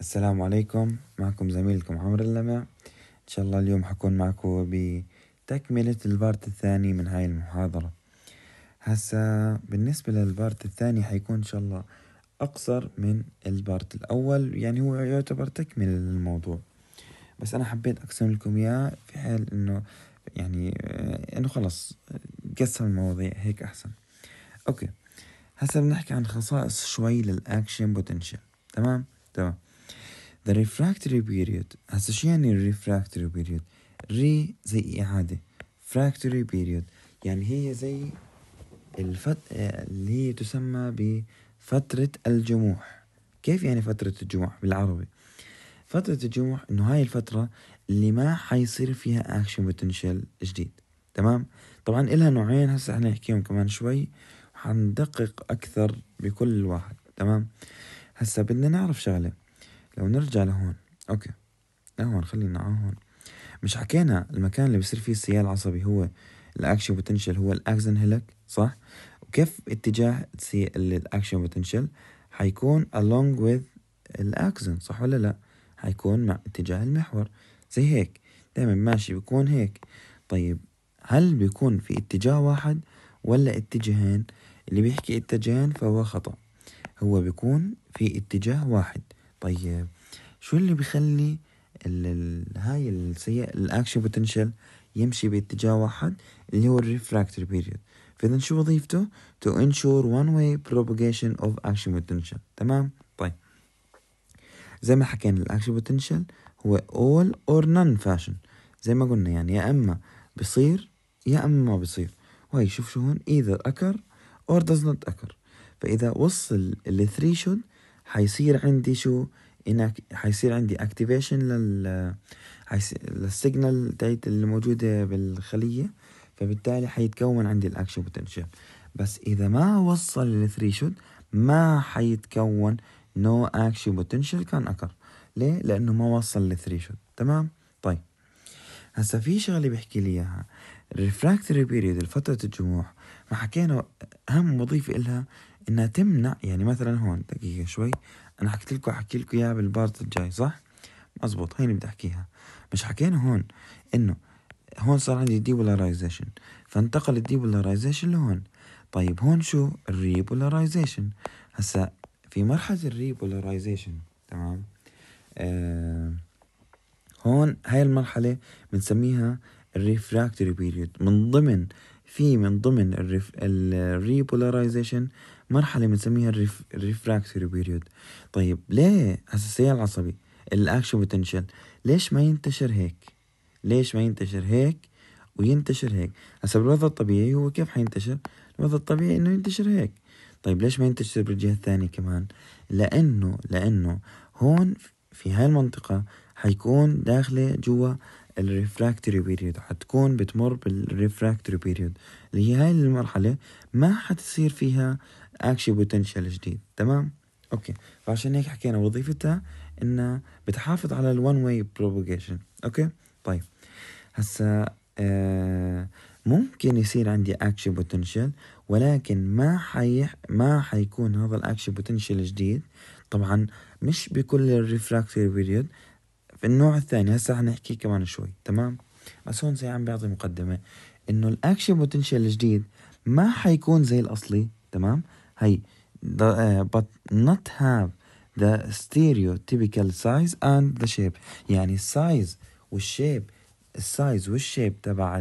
السلام عليكم معكم زميلكم عمرو اللمع إن شاء الله اليوم حكون معكم بتكملة البارت الثاني من هاي المحاضرة هسا بالنسبة للبارت الثاني حيكون إن شاء الله أقصر من البارت الأول يعني هو يعتبر تكملة للموضوع بس أنا حبيت أقسم لكم إياه في حال إنه يعني آه، إنه خلص قسم المواضيع هيك أحسن أوكي هسا بنحكي عن خصائص شوي للأكشن بوتنشال تمام تمام The refractory period هسا شو يعني refractory period ري زي إعادة refractory period يعني هي زي الفت... اللي هي تسمى بفترة الجموح كيف يعني فترة الجموح بالعربي فترة الجموح إنه هاي الفترة اللي ما حيصير فيها أكشن بوتنشال جديد تمام طبعا إلها نوعين هسا حنحكيهم كمان شوي وحندقق أكثر بكل واحد تمام هسا بدنا نعرف شغله لو نرجع لهون اوكي لهون خلينا هون مش حكينا المكان اللي بصير فيه السيال العصبي هو الاكشن بوتنشال هو الاكسن هيلك صح وكيف اتجاه الاكشن بوتنشال حيكون along with الاكسن صح ولا لا حيكون مع اتجاه المحور زي هيك دائما ماشي بيكون هيك طيب هل بيكون في اتجاه واحد ولا اتجاهين اللي بيحكي اتجاهين فهو خطأ هو بيكون في اتجاه واحد طيب شو اللي بيخلي ال ال هاي السيء الاكشن بوتنشال يمشي باتجاه واحد اللي هو الريفراكتور بيريود فاذا شو وظيفته تو انشور وان واي propagation اوف اكشن بوتنشال تمام طيب زي ما حكينا الاكشن بوتنشال هو اول اور نان فاشن زي ما قلنا يعني يا اما بصير يا اما ما بصير وهي شوف شو هون اذا اكر اور does not occur فاذا وصل الثري شود حيصير عندي شو انك حيصير عندي اكتيفيشن لل للسيجنال تاعت اللي موجودة بالخلية فبالتالي حيتكون عندي الاكشن بوتنشال بس اذا ما وصل للثري شوت ما حيتكون نو اكشن بوتنشال كان اكر ليه لانه ما وصل للثري شوت تمام طيب هسا في شغله بحكي لي اياها الريفراكتري بيريد فتره الجموع ما حكينا اهم وظيفه إلها انها تمنع يعني مثلا هون دقيقه شوي انا حكيت لكم حكي لكم اياها بالبارت الجاي صح مزبوط هيني بدي احكيها مش حكينا هون انه هون صار عندي ديبولاريزيشن فانتقل الديبولاريزيشن لهون طيب هون شو الريبولاريزيشن هسا في مرحله الريبولاريزيشن تمام آه هون هاي المرحله بنسميها الريفراكتوري بيريود من ضمن في من ضمن الريبولاريزيشن مرحله بنسميها الريفراكتوري بيريود طيب ليه هسا السيال العصبي الاكشن بوتنشل ليش ما ينتشر هيك ليش ما ينتشر هيك وينتشر هيك هسا بالوضع الطبيعي هو كيف حينتشر الوضع الطبيعي انه ينتشر هيك طيب ليش ما ينتشر بالجهه الثانيه كمان لانه لانه هون في هاي المنطقه حيكون داخله جوا الريفراكتوري بيريود حتكون بتمر بالريفراكتوري بيريود اللي هي هاي المرحله ما حتصير فيها اكشن بوتنشال جديد تمام اوكي فعشان هيك حكينا وظيفتها انها بتحافظ على الون واي بروبوجيشن اوكي طيب هسا آه ممكن يصير عندي اكشن بوتنشال ولكن ما حي ما حيكون هذا الاكشن بوتنشال جديد طبعا مش بكل الريفراكتوري بيريود في النوع الثاني هسا حنحكي كمان شوي تمام بس هون زي عم بيعطي مقدمه انه الاكشن بوتنشال الجديد ما حيكون زي الاصلي تمام هي the, uh, but not have the stereotypical size and the shape يعني السايز والشيب السايز والشيب تبع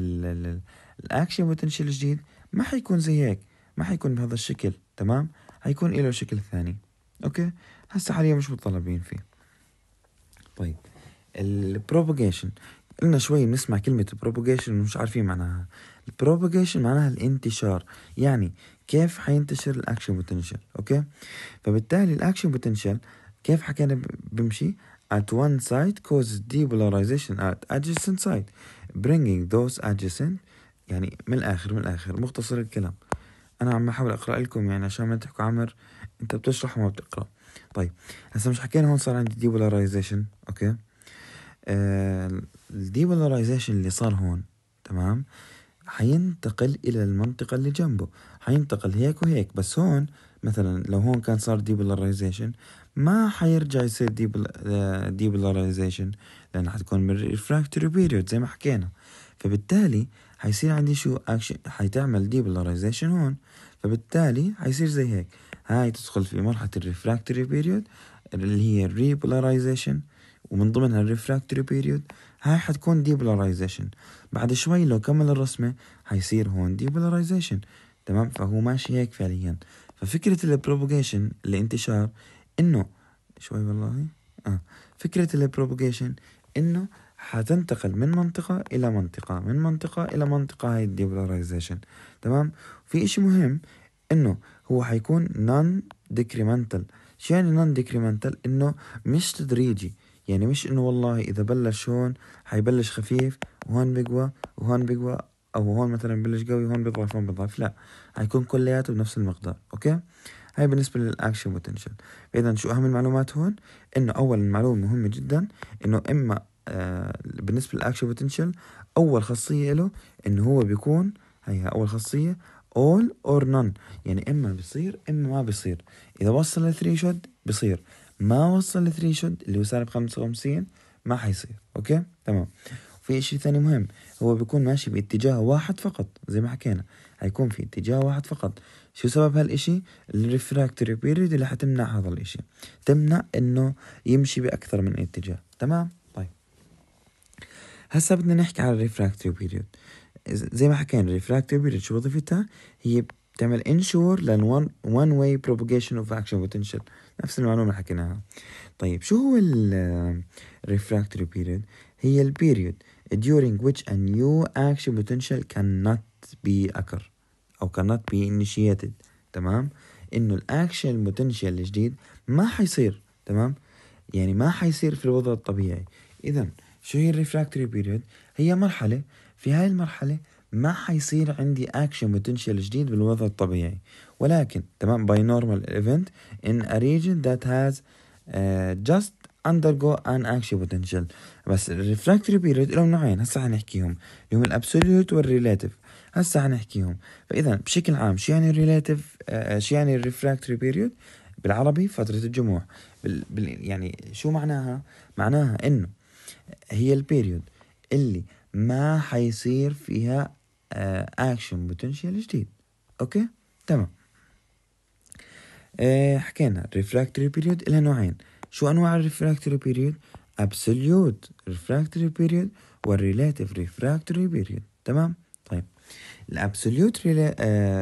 الاكشن بوتنشل الجديد ما حيكون زي هيك ما حيكون بهذا الشكل تمام حيكون له شكل ثاني اوكي هسه حاليا مش متطلبين فيه طيب البروباجيشن قلنا شوي بنسمع كلمة بروباجيشن ومش عارفين معناها البروباجيشن معناها الانتشار يعني كيف حينتشر الاكشن بوتنشال اوكي فبالتالي الاكشن بوتنشال كيف حكينا بمشي at one side causes depolarization at adjacent side bringing those adjacent يعني من الآخر من الآخر مختصر الكلام أنا عم بحاول أقرأ لكم يعني عشان ما تحكوا عمر أنت بتشرح وما بتقرأ طيب هسه مش حكينا هون صار عندي depolarization أوكي آه، الديبولاريزيشن اللي صار هون تمام حينتقل إلى المنطقة اللي جنبه حينتقل هيك وهيك بس هون مثلا لو هون كان صار ديبولاريزيشن ما حيرجع يصير ديبولاريزيشن آه، لأن حتكون من ريفراكتوري بيريود زي ما حكينا فبالتالي حيصير عندي شو اكشن حتعمل هون فبالتالي حيصير زي هيك هاي تدخل في مرحلة الريفراكتوري بيريود اللي هي الريبولاريزيشن ومن ضمنها الريفراكتوري بيريود هاي حتكون ديبولاريزيشن بعد شوي لو كمل الرسمة حيصير هون ديبولاريزيشن تمام فهو ماشي هيك فعليا ففكرة البروبوجيشن الانتشار انه شوي والله اه فكرة البروبوجيشن انه حتنتقل من منطقة إلى منطقة من منطقة إلى منطقة هاي الديبولاريزيشن تمام في إشي مهم إنه هو حيكون نون ديكريمنتال شو يعني نون ديكريمنتال إنه مش تدريجي يعني مش إنه والله إذا بلش هون حيبلش خفيف وهون بيقوى وهون بيقوى او هون مثلا بلش قوي وهون بيضعف هون بيضعف لا حيكون كلياته بنفس المقدار اوكي هاي بالنسبه للاكشن بوتنشال اذا شو اهم المعلومات هون انه أول معلومه مهمه جدا انه اما آه بالنسبه للاكشن بوتنشال اول خاصيه له انه هو بيكون هي اول خاصيه all or none يعني اما بيصير اما ما بيصير اذا وصل لثري شوت بيصير ما وصل لثري شوت اللي هو سالب 55 ما حيصير اوكي تمام في شيء ثاني مهم هو بيكون ماشي باتجاه واحد فقط زي ما حكينا حيكون في اتجاه واحد فقط شو سبب هالإشي الريفراكتوري بيريد اللي حتمنع هذا الإشي تمنع إنه يمشي بأكثر من اتجاه تمام طيب هسا بدنا نحكي على الريفراكتوري بيريد زي ما حكينا الريفراكتوري بيريد شو وظيفتها هي بتعمل انشور لان وان واي بروباجيشن اوف اكشن بوتنشال نفس المعلومه اللي حكيناها طيب شو هو الريفراكتوري بيريد هي البيريود during which a new action potential cannot be occur أو cannot be initiated تمام إنه الأكشن potential الجديد ما حيصير تمام يعني ما حيصير في الوضع الطبيعي إذا شو هي الريفراكتوري بيريود هي مرحلة في هاي المرحلة ما حيصير عندي اكشن potential جديد بالوضع الطبيعي ولكن تمام by normal event in a region that has uh, just undergo an action potential بس refractory period لهم نوعين هسا حنحكيهم اللي هم وال والريلاتيف هسا حنحكيهم فاذا بشكل عام شو يعني الريلاتيف آه، شو يعني الريفراكتوري بيريود بالعربي فترة الجموع بال... بال... يعني شو معناها معناها انه هي البيريود اللي ما حيصير فيها اكشن آه، بوتنشال جديد اوكي تمام آه حكينا الريفراكتوري بيريود لها نوعين شو أنواع الريفراكتوري بيريود؟ absolute refractory period والريلاتيف refractory period تمام؟ طيب الابسوليوت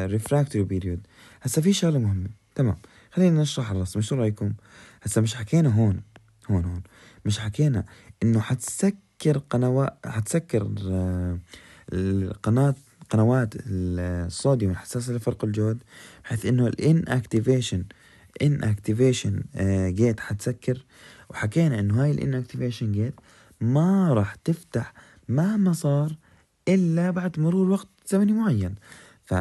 ريفراكتوري بيريود هسا في شغله مهمه تمام خلينا نشرح الرسم شو رايكم هسا مش حكينا هون هون هون مش حكينا انه حتسكر قنوات حتسكر آه، القناه قنوات الصوديوم الحساسه لفرق الجهد بحيث انه الان اكتيفيشن ان اكتيفيشن آه، جيت حتسكر وحكينا انه هاي الان اكتيفيشن جيت ما راح تفتح مهما صار الا بعد مرور وقت زمني معين ف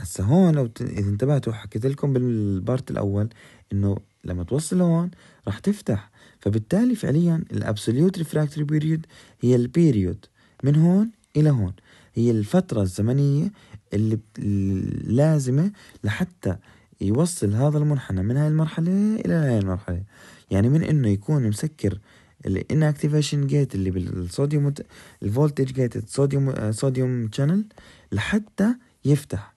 هسه هون لو ت... اذا انتبهتوا حكيت لكم بالبارت الاول انه لما توصل لهون راح تفتح فبالتالي فعليا الابسوليوت ريفراكتوري بيريود هي البيريود من هون الى هون هي الفتره الزمنيه اللي لازمه لحتى يوصل هذا المنحنى من هاي المرحلة إلى هاي المرحلة يعني من إنه يكون مسكر اكتيفيشن جيت اللي بالصوديوم الفولتج جيت الصوديوم صوديوم شانل لحتى يفتح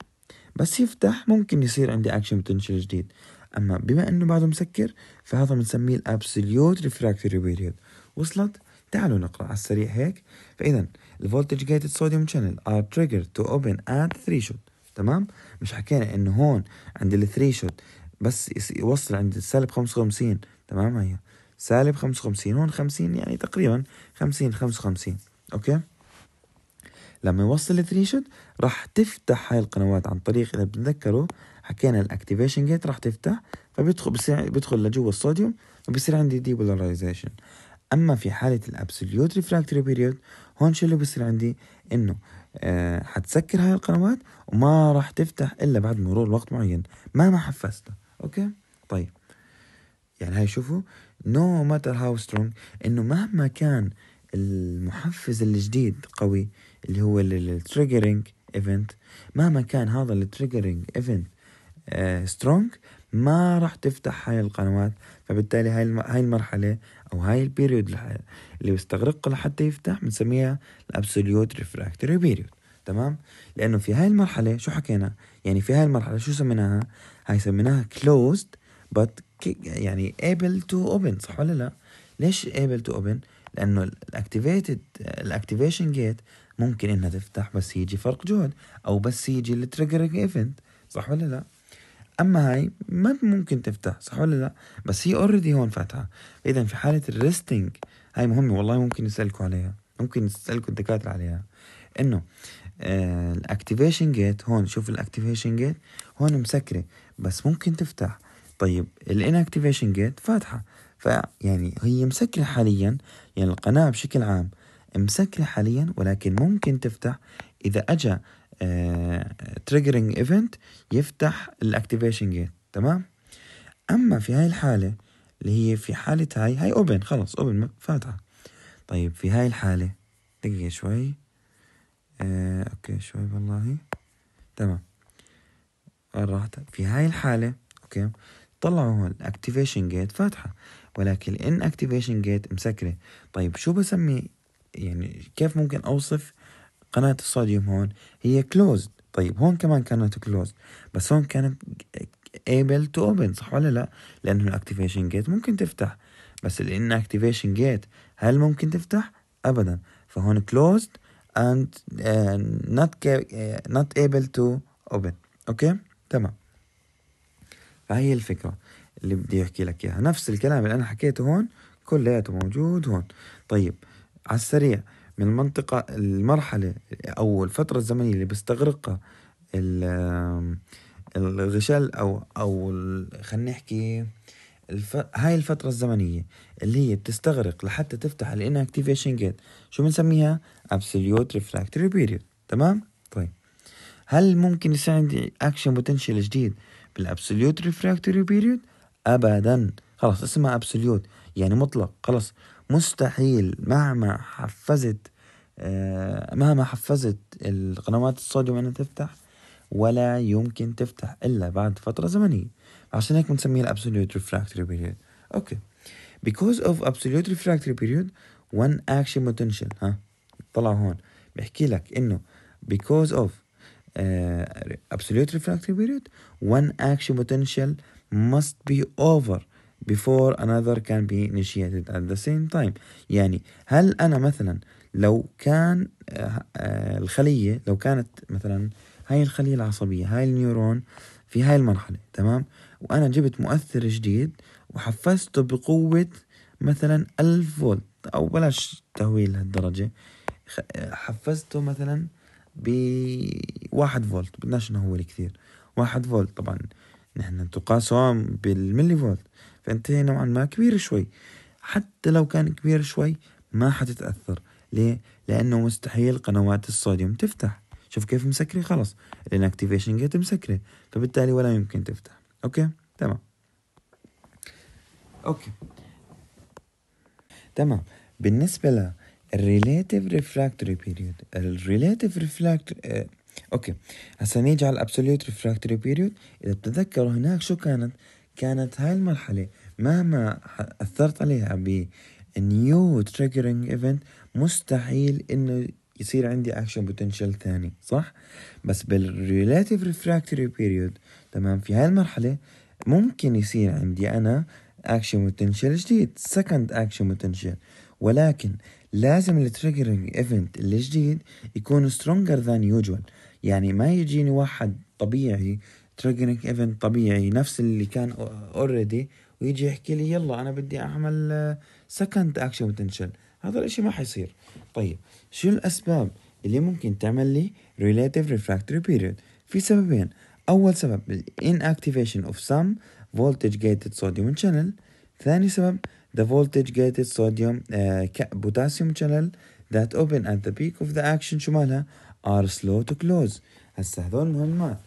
بس يفتح ممكن يصير عندي اكشن بوتنشل جديد اما بما انه بعده مسكر فهذا بنسميه الابسوليوت ريفراكتوري بيريود وصلت تعالوا نقرا على السريع هيك فاذا الفولتج جيت صوديوم شانل ار تريجر تو اوبن ات 3 شوت تمام مش حكينا انه هون عند الثري شوت بس يوصل عند سالب 55 تمام هي سالب 55 هون 50 يعني تقريبا 50 55 اوكي لما يوصل الثري شوت راح تفتح هاي القنوات عن طريق اذا بتتذكروا حكينا الاكتيفيشن جيت راح تفتح فبيدخل بصير بيدخل لجوا الصوديوم وبصير عندي ديبولاريزيشن اما في حاله الابسوليوت ريفراكتوري بيريود هون شو اللي بصير عندي انه حتسكر آه، هاي القنوات وما راح تفتح الا بعد مرور وقت معين مهما حفزته اوكي طيب يعني هاي شوفوا نو ماتر هاو سترونج انه مهما كان المحفز الجديد قوي اللي هو التريجرينج ايفنت مهما كان هذا التريجرينج ايفنت سترونج ما راح تفتح هاي القنوات فبالتالي هاي هاي المرحله او هاي البيريود اللي بيستغرقها لحتى يفتح بنسميها الابسوليوت ريفراكتوري بيريود تمام لانه في هاي المرحله شو حكينا يعني في هاي المرحله شو سميناها هاي سميناها كلوزد بت يعني ايبل تو اوبن صح ولا لا ليش ايبل تو اوبن لانه الاكتيفيتد الاكتيفيشن جيت ممكن انها تفتح بس يجي فرق جهد او بس يجي التريجرنج ايفنت صح ولا لا اما هاي ما ممكن تفتح صح ولا لا بس هي اوريدي هون فاتحه اذا في حاله الريستنج هاي مهمه والله ممكن يسالكوا عليها ممكن يسالكوا الدكاتره عليها انه آه، الاكتيفيشن جيت هون شوف الاكتيفيشن جيت هون مسكره بس ممكن تفتح طيب اكتيفيشن جيت فاتحه فيعني هي مسكره حاليا يعني القناه بشكل عام مسكره حاليا ولكن ممكن تفتح اذا اجى تريجرنج آه، ايفنت يفتح الاكتيفيشن جيت تمام اما في هاي الحاله اللي هي في حاله هاي هاي اوبن خلص اوبن فاتحه طيب في هاي الحاله دقيقه شوي آه، اوكي شوي والله تمام وين راحت في هاي الحاله اوكي طلعوا هون الاكتيفيشن جيت فاتحه ولكن الان اكتيفيشن جيت مسكره طيب شو بسمي يعني كيف ممكن اوصف قناة الصوديوم هون هي كلوزد طيب هون كمان كانت كلوزد بس هون كانت able to open صح ولا لا لأنه الاكتيفيشن جيت ممكن تفتح بس لأن اكتيفيشن جيت هل ممكن تفتح أبدا فهون closed and uh, not, uh, not able to open أوكي تمام فهي الفكرة اللي بدي أحكي لك إياها نفس الكلام اللي أنا حكيته هون كلياته موجود هون طيب على السريع من منطقة المرحلة أو الفترة الزمنية اللي بيستغرقها الغشال أو أو خلينا نحكي الف... هاي الفترة الزمنية اللي هي بتستغرق لحتى تفتح Inactivation Gate شو بنسميها؟ Absolute Refractory Period تمام؟ طيب هل ممكن يصير عندي اكشن بوتنشال جديد Absolute Refractory Period؟ ابدا خلاص اسمها Absolute يعني مطلق خلاص مستحيل مهما حفزت آه، مهما حفزت القنوات الصوديوم انها تفتح ولا يمكن تفتح الا بعد فتره زمنيه عشان هيك بنسميها الابسوليوت ريفراكتوري بيريود اوكي because of absolute refractory period one action potential ها طلع هون بحكي لك انه because of uh, absolute refractory period one action potential must be over before another can be initiated at the same time يعني هل أنا مثلا لو كان آه، الخلية لو كانت مثلا هاي الخلية العصبية هاي النيورون في هاي المرحلة تمام وأنا جبت مؤثر جديد وحفزته بقوة مثلا ألف فولت أو بلاش تهويل لهالدرجة حفزته مثلا بواحد فولت بدناش نهول كثير واحد فولت طبعا نحن تقاسوا بالملي فولت فانت نوعا ما كبير شوي حتى لو كان كبير شوي ما حتتأثر ليه؟ لأنه مستحيل قنوات الصوديوم تفتح شوف كيف مسكرة خلص الانكتيفيشن جيت مسكرة فبالتالي ولا يمكن تفتح أوكي تمام أوكي تمام بالنسبة للريليتيف ريفراكتوري بيريود الريليتيف ريفراكتوري اوكي هسا نيجي على الابسوليوت ريفراكتوري بيريود اذا بتتذكروا هناك شو كانت كانت هاي المرحله مهما أثرت عليها بنيو تريجرنج ايفنت مستحيل إنه يصير عندي اكشن بوتنشال ثاني صح بس بالريلاتيف ريفراكتوري بيريود تمام في هاي المرحله ممكن يصير عندي انا اكشن بوتنشال جديد سكند اكشن بوتنشال ولكن لازم التريجرنج ايفنت الجديد يكون سترونجر ذان يوجوال يعني ما يجيني واحد طبيعي تريجرنج ايفنت طبيعي نفس اللي كان اوريدي ويجي يحكي لي يلا انا بدي اعمل سكند اكشن بوتنشال هذا الاشي ما حيصير طيب شو الاسباب اللي ممكن تعمل لي relative refractory period في سببين اول سبب inactivation of some voltage gated sodium channel ثاني سبب the voltage gated sodium uh, potassium channel that open at the peak of the action شو مالها are slow to close هسه هذول مهمات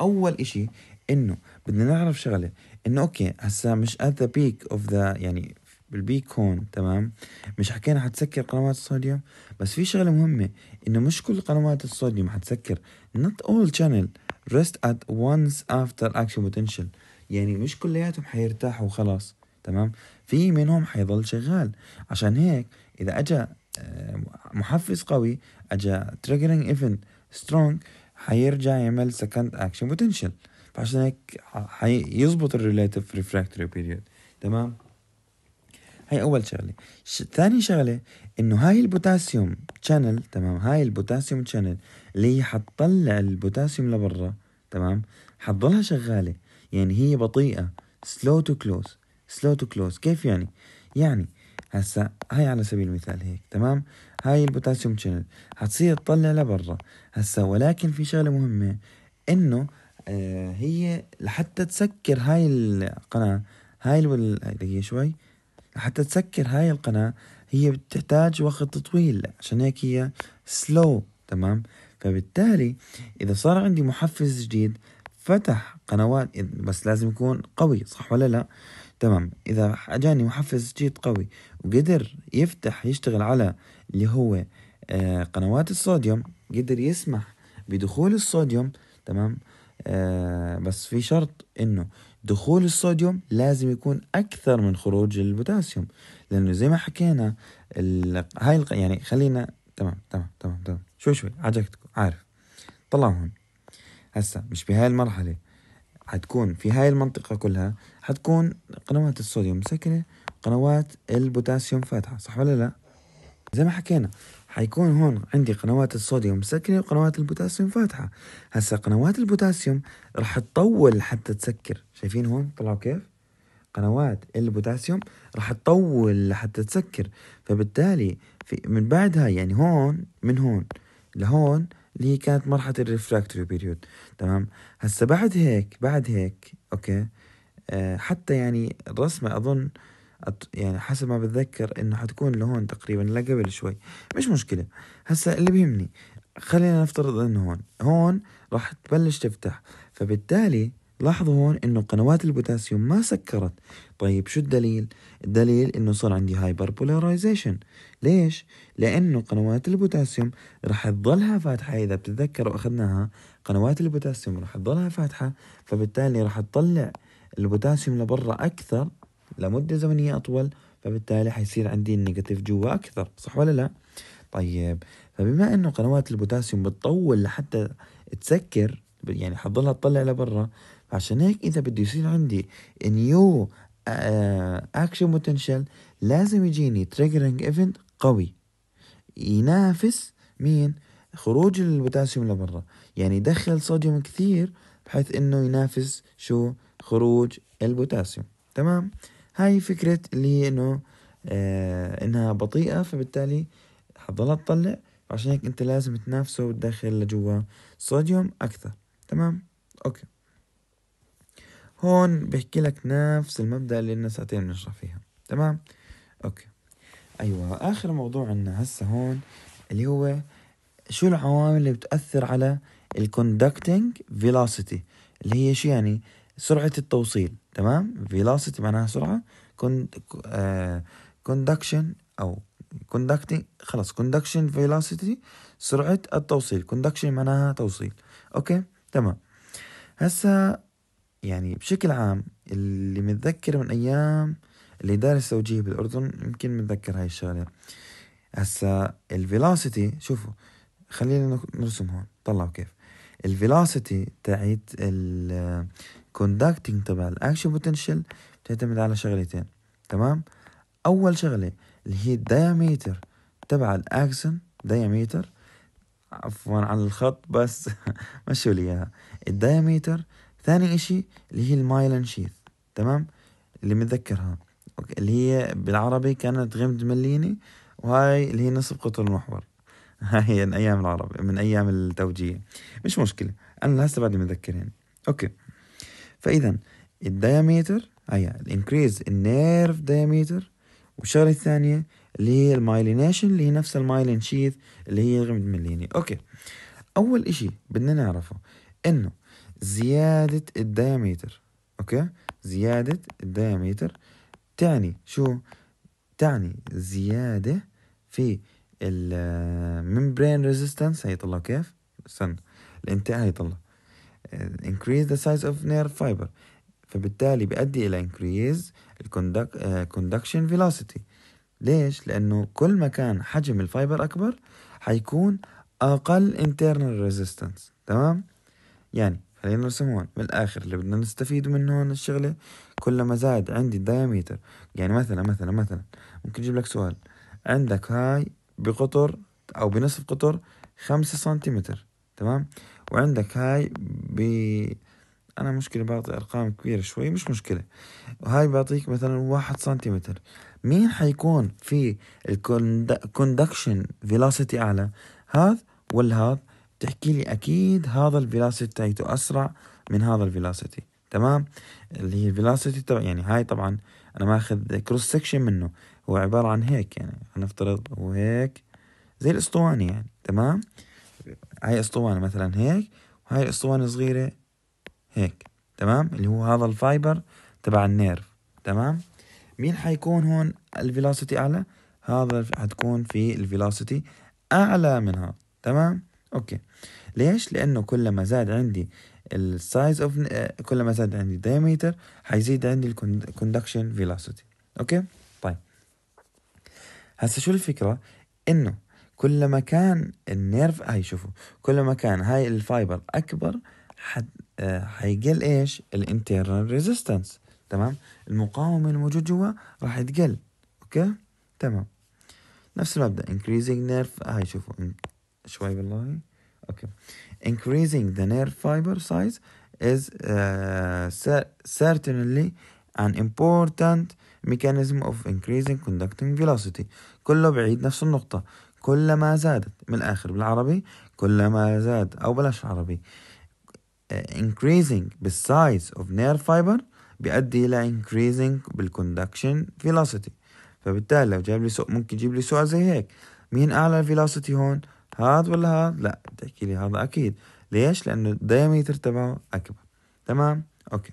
اول اشي انه بدنا نعرف شغله انه اوكي هسا مش ات ذا بيك اوف ذا يعني بالبيك هون تمام مش حكينا حتسكر قنوات الصوديوم بس في شغله مهمه انه مش كل قنوات الصوديوم حتسكر not all channel rest at once after action potential يعني مش كلياتهم حيرتاحوا وخلاص تمام في منهم حيضل شغال عشان هيك اذا اجى آه، محفز قوي اجى triggering ايفنت سترونج حيرجع يعمل سكند اكشن بوتنشل فعشان هيك هيظبط الريليتيف ريفراكتوري بيريود تمام هاي اول شغله ثاني شغله انه هاي البوتاسيوم شانل تمام هاي البوتاسيوم شانل اللي هي حتطلع البوتاسيوم لبرا تمام حتضلها شغاله يعني هي بطيئه سلو تو كلوز سلو تو كلوز كيف يعني يعني هسا هاي على سبيل المثال هيك تمام هاي البوتاسيوم شانل حتصير تطلع لبرا هسا ولكن في شغله مهمه انه آه، هي لحتى تسكر هاي القناة هاي الول... دقيقة شوي لحتى تسكر هاي القناة هي بتحتاج وقت طويل عشان هيك هي سلو تمام فبالتالي إذا صار عندي محفز جديد فتح قنوات بس لازم يكون قوي صح ولا لا تمام إذا أجاني محفز جديد قوي وقدر يفتح يشتغل على اللي هو آه، قنوات الصوديوم قدر يسمح بدخول الصوديوم تمام آه، بس في شرط انه دخول الصوديوم لازم يكون اكثر من خروج البوتاسيوم لانه زي ما حكينا ال... هاي الق... يعني خلينا تمام تمام تمام تمام شوي شوي عجبتكم عارف طلعوا هون هسا مش بهاي المرحله حتكون في هاي المنطقة كلها حتكون قنوات الصوديوم مسكرة قنوات البوتاسيوم فاتحة صح ولا لا؟ زي ما حكينا حيكون هون عندي قنوات الصوديوم مسكرة وقنوات البوتاسيوم فاتحة هسا قنوات البوتاسيوم رح تطول حتى تسكر شايفين هون طلعوا كيف قنوات البوتاسيوم رح تطول لحتى تسكر فبالتالي في من بعدها يعني هون من هون لهون اللي هي كانت مرحلة الريفراكتوري بيريود تمام هسا بعد هيك بعد هيك اوكي أه حتى يعني الرسمة اظن يعني حسب ما بتذكر انه حتكون لهون تقريبا لا قبل شوي مش مشكلة هسا اللي بيهمني خلينا نفترض انه هون هون راح تبلش تفتح فبالتالي لاحظوا هون انه قنوات البوتاسيوم ما سكرت طيب شو الدليل الدليل انه صار عندي هايبر بولاريزيشن ليش لانه قنوات البوتاسيوم راح تضلها فاتحه اذا بتتذكروا اخذناها قنوات البوتاسيوم راح تضلها فاتحه فبالتالي راح تطلع البوتاسيوم لبرا اكثر لمدة زمنية أطول فبالتالي حيصير عندي النيجاتيف جوا أكثر صح ولا لا؟ طيب فبما انه قنوات البوتاسيوم بتطول لحتى تسكر يعني حتضلها تطلع لبرا فعشان هيك اذا بده يصير عندي نيو اكشن بوتنشال لازم يجيني تريجرنج ايفنت قوي ينافس مين خروج البوتاسيوم لبرا يعني يدخل صوديوم كثير بحيث انه ينافس شو خروج البوتاسيوم تمام هاي فكرة اللي هي انه آه انها بطيئة فبالتالي حتضلها تطلع عشان هيك انت لازم تنافسه وتدخل لجوا صوديوم اكثر تمام اوكي هون بحكي لك نفس المبدأ اللي لنا ساعتين بنشرح فيها تمام اوكي ايوه اخر موضوع عندنا هسه هون اللي هو شو العوامل اللي بتأثر على الكوندكتنج فيلوسيتي اللي هي شو يعني سرعة التوصيل تمام velocity معناها سرعة آه، conduction أو conducting خلاص conduction velocity سرعة التوصيل conduction معناها توصيل أوكي تمام هسا يعني بشكل عام اللي متذكر من أيام اللي دارس توجيه بالأردن يمكن متذكر هاي الشغلة هسا الفيلوسيتي شوفوا خلينا نرسم هون طلعوا كيف الفيلوسيتي تاعت كوندكتنج تبع الاكشن بوتنشال بتعتمد على شغلتين تمام اول شغله اللي هي الدايمتر تبع الاكسن دايمتر عفوا عن الخط بس مشوا لي اياها الدايمتر ثاني اشي اللي هي المايلن شيث تمام اللي متذكرها اللي هي بالعربي كانت غمد مليني وهاي اللي هي نصف قطر المحور هاي من ايام العرب من ايام التوجيه مش مشكله انا لسه بعدني متذكرين اوكي فاذا الدايمتر هي الانكريز النيرف دايمتر والشغله الثانيه اللي هي المايلينيشن اللي هي نفس المايلين شيث اللي هي الغمد مليني اوكي اول اشي بدنا نعرفه انه زيادة الدايمتر اوكي زيادة الدايمتر تعني شو تعني زيادة في الممبرين ريزيستنس طلع كيف استنى هي طلع increase the size of nerve fiber فبالتالي بيؤدي إلى increase آه، conduction velocity ليش؟ لأنه كل ما كان حجم الفايبر أكبر حيكون أقل internal resistance تمام؟ يعني خلينا نرسم هون من الآخر اللي بدنا نستفيد منه هون الشغلة كل ما زاد عندي الدايمتر يعني مثلا مثلا مثلا ممكن أجيب لك سؤال عندك هاي بقطر أو بنصف قطر خمسة سنتيمتر تمام وعندك هاي ب انا مشكلة بعطي ارقام كبيرة شوي مش مشكلة وهاي بعطيك مثلا واحد سنتيمتر مين حيكون في الكوندكشن فيلوسيتي اعلى هذا ولا هذا تحكي لي اكيد هذا الفيلوسيتي تاعته اسرع من هذا الفيلوسيتي تمام اللي هي الفيلوسيتي تبع يعني هاي طبعا انا ماخذ كروس سكشن منه هو عبارة عن هيك يعني هنفترض هو هيك زي الاسطوانة يعني تمام هاي اسطوانة مثلا هيك وهاي اسطوانة صغيرة هيك تمام اللي هو هذا الفايبر تبع النيرف تمام مين حيكون هون الفيلوسيتي اعلى هذا حتكون في الفيلوسيتي اعلى من هذا تمام اوكي ليش لانه كلما زاد عندي السايز اوف آه، كلما زاد عندي دايمتر حيزيد عندي الكوندكشن فيلوسيتي اوكي طيب هسه شو الفكره انه كل ما كان النيرف هاي شوفوا كل ما كان هاي الفايبر اكبر حد آه، حيقل ايش الانترنال ريزيستنس تمام المقاومه الموجود جوا راح تقل اوكي تمام نفس المبدا increasing nerve هاي شوفوا شوي بالله اوكي increasing the nerve fiber size is uh, certainly an important mechanism of increasing conducting velocity كله بعيد نفس النقطة كلما زادت من الآخر بالعربي كلما زاد أو بلاش عربي آه، increasing the size of nerve fiber بيؤدي إلى increasing بالconduction velocity فبالتالي لو جاب لي سؤال ممكن يجيب لي سؤال زي هيك مين أعلى velocity هون هذا ولا هذا لا بتحكي لي هذا أكيد ليش لأنه الدايمتر تبعه أكبر تمام أوكي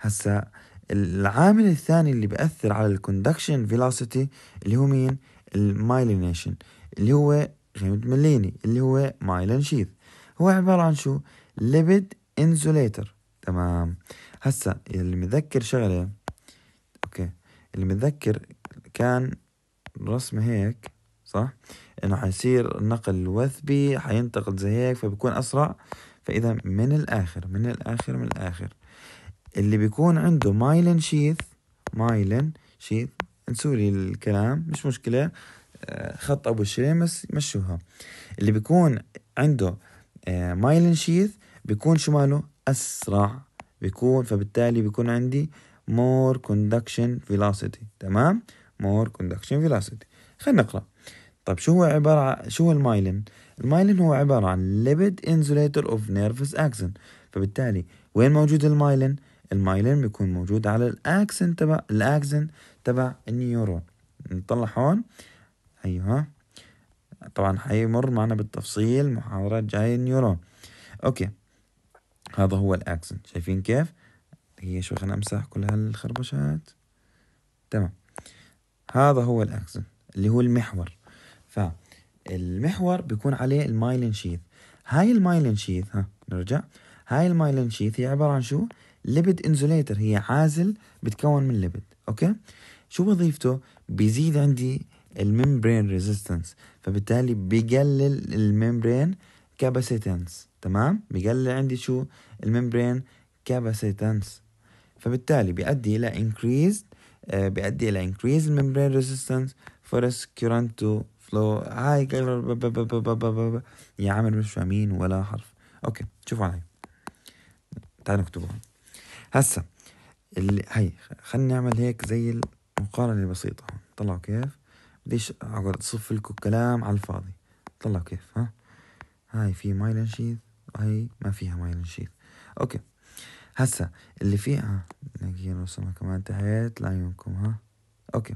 هسا العامل الثاني اللي بيأثر على الكوندكشن فيلوسيتي اللي هو مين المايلينيشن اللي هو غيمة مليني اللي هو مايلين شيث هو عبارة عن شو ليبيد انزوليتر تمام هسا اللي متذكر شغلة اوكي اللي متذكر كان رسمة هيك صح انه حيصير النقل الوثبي حينتقل زي هيك فبكون اسرع فاذا من الاخر من الاخر من الاخر اللي بيكون عنده مايلين شيث مايلين شيث انسوا لي الكلام مش مشكلة آه، خط أبو بس مشوها اللي بيكون عنده آه، مايلين شيث بيكون شماله أسرع بيكون فبالتالي بيكون عندي more conduction velocity تمام more conduction velocity خلينا نقرأ طب شو هو عبارة عن شو هو المايلين المايلين هو عبارة عن lipid insulator of nervous axon فبالتالي وين موجود المايلين المايلين بيكون موجود على الاكسن تبع الاكسن تبع النيورون نطلع هون ايوه طبعا حيمر معنا بالتفصيل محاضرات جاي النيورون اوكي هذا هو الاكسن شايفين كيف هي شو خلينا امسح كل هالخربشات تمام هذا هو الاكسن اللي هو المحور فالمحور بيكون عليه المايلين شيث هاي المايلين شيث ها نرجع هاي المايلين شيث هي عبارة عن شو ليبيد انزوليتر هي عازل بتكون من ليبيد اوكي شو وظيفته؟ بيزيد عندي الممبرين ريزيستنس فبالتالي بقلل الممبرين كاباسيتنس تمام؟ بقلل عندي شو؟ الممبرين كاباسيتنس فبالتالي بيؤدي الى increased آه، بيؤدي الى increased الممبرين ريزيستنس فورس current تو فلو هاي يا عامر مش فاهمين ولا حرف اوكي شوفوا علي تعالوا اكتبوها هسا هاي خلينا نعمل هيك زي ال... مقارنة بسيطة طلعوا كيف بديش اقعد اصف لكم كلام على الفاضي طلعوا كيف ها هاي في مايلن شيث هاي ما فيها مايلن شيث اوكي هسا اللي فيها نجي نرسمها كمان تحت لعيونكم ها اوكي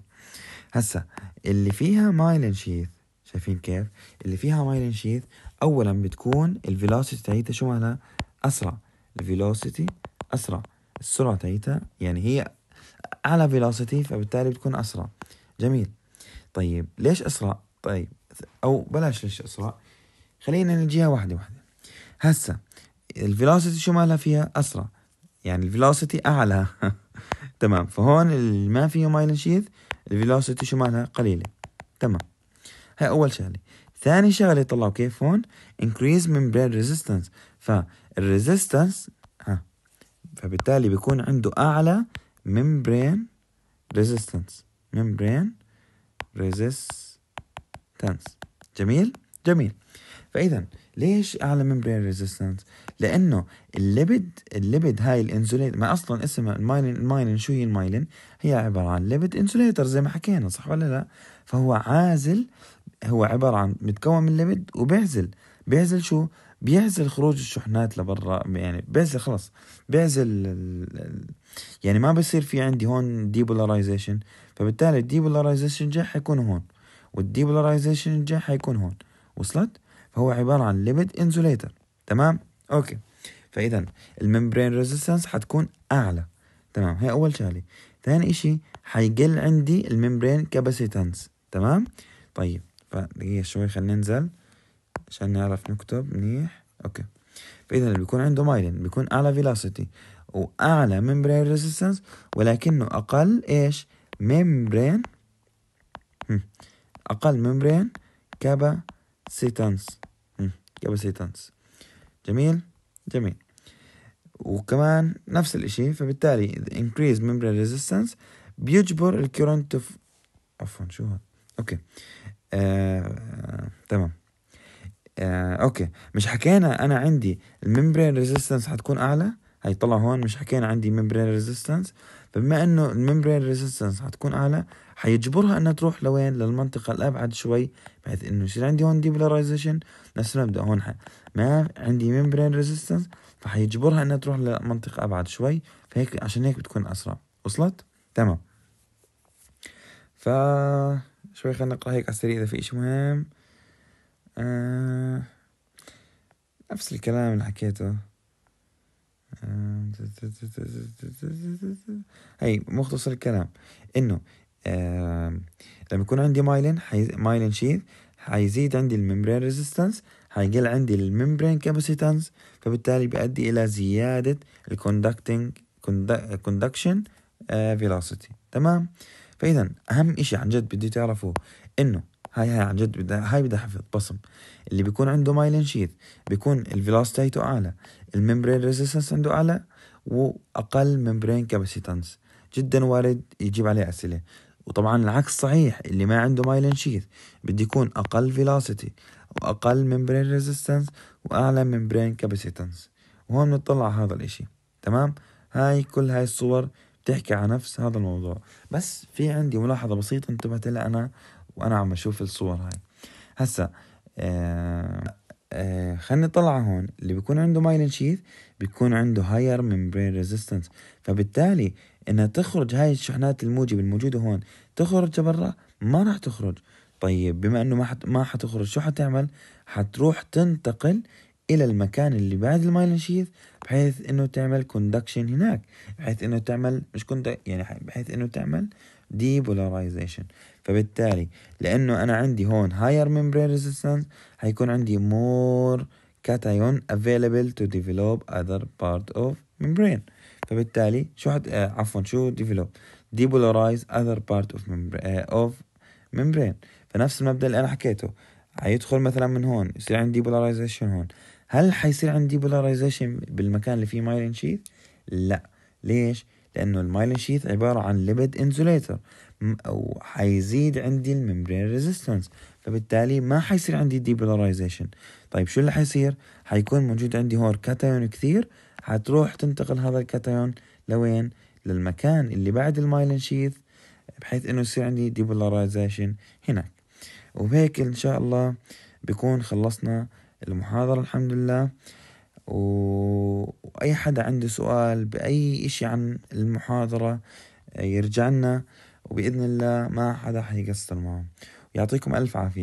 هسا اللي فيها مايلين شيث شايفين كيف اللي فيها مايلين شيث اولا بتكون الفيلوسيتي تاعتها شو معناها اسرع الفيلوسيتي اسرع السرعه تاعتها يعني هي اعلى فيلوسيتي فبالتالي بتكون اسرع جميل طيب ليش اسرع طيب او بلاش ليش اسرع خلينا نجيها واحده واحده هسه الفيلوسيتي شو مالها فيها اسرع يعني الفيلوسيتي اعلى تمام فهون ما فيه مايلين شيث الفيلوسيتي شو مالها قليله تمام هاي اول شغله ثاني شغله طلعوا كيف هون increase membrane resistance فالريزيستنس ها فبالتالي بيكون عنده اعلى membrane resistance membrane resistance جميل جميل فاذا ليش اعلى ممبرين ريزيستنس؟ لانه الليبد الليبد هاي الانسوليت ما اصلا اسمها المايلين المايلين شو هي المايلين؟ هي عباره عن ليبد انسوليتر زي ما حكينا صح ولا لا؟ فهو عازل هو عباره عن متكون من ليبد وبيعزل بيعزل شو؟ بيعزل خروج الشحنات لبرا يعني بيعزل خلص بيعزل يعني ما بصير في عندي هون ديبولاريزيشن فبالتالي الديبولاريزيشن الجاي حيكون هون والديبولاريزيشن الجاي حيكون هون وصلت فهو عبارة عن ليبيد انزوليتر تمام اوكي فاذا الممبرين ريزيستنس حتكون اعلى تمام هي اول شغله ثاني اشي حيقل عندي الممبرين كاباسيتنس تمام طيب فدقيقة شوي خلينا ننزل عشان نعرف نكتب منيح اوكي فاذا بيكون عنده مايلين بيكون اعلى فيلاسيتي واعلى ممبرين ريزيستنس ولكنه اقل ايش ممبرين اقل ممبرين كاباسيتنس كاباسيتنس جميل جميل وكمان نفس الاشي فبالتالي increase membrane resistance بيجبر الكورنت تف... عفوا شو هذا اوكي آه... تمام آه... اوكي مش حكينا انا عندي الممبرين ريزيستنس حتكون اعلى هاي طلع هون مش حكينا عندي ميمبرين ريزيستنس فبما انه الميمبرين ريزيستنس حتكون اعلى حيجبرها انها تروح لوين للمنطقه الابعد شوي بحيث انه يصير عندي هون ديبولاريزيشن نفس المبدا هون ح... ما عندي ميمبرين ريزيستنس فحيجبرها انها تروح لمنطقه ابعد شوي فهيك عشان هيك بتكون اسرع وصلت تمام ف شوي خلينا نقرا هيك على السريع اذا في اشي مهم آه... نفس الكلام اللي حكيته هي آه، مختصر الكلام انه آه، لما يكون عندي مايلين مايلين شيث حيزيد عندي الممبرين ريزيستنس حيقل عندي الممبرين كاباسيتنس فبالتالي بيؤدي الى زياده الكوندكتنج كوندكشن فيلوسيتي تمام فاذا اهم شيء عن جد بدي تعرفوه انه هاي هاي عن جد بدها هاي بدها حفظ بصم اللي بيكون عنده مايلين شيث بيكون الفيلوسيتي تاعته اعلى الممبرين ريزيستنس عنده اعلى واقل ممبرين كاباسيتانس جدا وارد يجيب عليه اسئله وطبعا العكس صحيح اللي ما عنده مايلين شيث بده يكون اقل فيلاسيتي واقل ممبرين ريزيستنس واعلى ممبرين كاباسيتانس وهون بنطلع على هذا الاشي تمام هاي كل هاي الصور بتحكي عن نفس هذا الموضوع بس في عندي ملاحظة بسيطة انتبهت لها أنا وأنا عم بشوف الصور هاي هسا آه آه خلينا نطلع هون اللي بيكون عنده مايلين شيث بيكون عنده هاير ممبرين ريزيستنس فبالتالي انها تخرج هاي الشحنات الموجبه الموجوده هون تخرج لبرا ما راح تخرج طيب بما انه ما حت ما حتخرج شو حتعمل حتروح تنتقل الى المكان اللي بعد المايلين شيث بحيث انه تعمل كوندكشن هناك بحيث انه تعمل مش كنت يعني بحيث انه تعمل ديبولارايزيشن فبالتالي لانه انا عندي هون higher membrane resistance حيكون عندي مور كاتايون available to develop other part of membrane فبالتالي شو حت... آه عفوا شو develop depolarize other part of membrane آه of membrane فنفس المبدا اللي انا حكيته حيدخل مثلا من هون يصير عندي depolarization هون هل حيصير عندي depolarization بالمكان اللي فيه myelin sheath لا ليش؟ لانه المايلين شيث عباره عن ليبيد انسوليتر او حيزيد عندي الممبرين ريزيستنس فبالتالي ما حيصير عندي ديبولاريزيشن طيب شو اللي حيصير حيكون موجود عندي هون كاتايون كثير حتروح تنتقل هذا الكاتايون لوين للمكان اللي بعد المايلين شيث بحيث انه يصير عندي ديبولاريزيشن هناك وبهيك ان شاء الله بكون خلصنا المحاضرة الحمد لله وأي حدا عنده سؤال بأي إشي عن المحاضرة يرجع لنا وبإذن الله ما حدا حيقصر معه يعطيكم ألف عافية